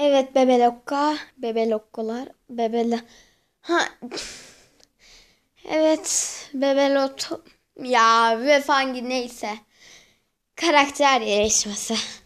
Evet bebelokka, bebelokkolar, bebele... Ha... evet bebelot... Ya vefangi neyse. Karakter gelişmesi.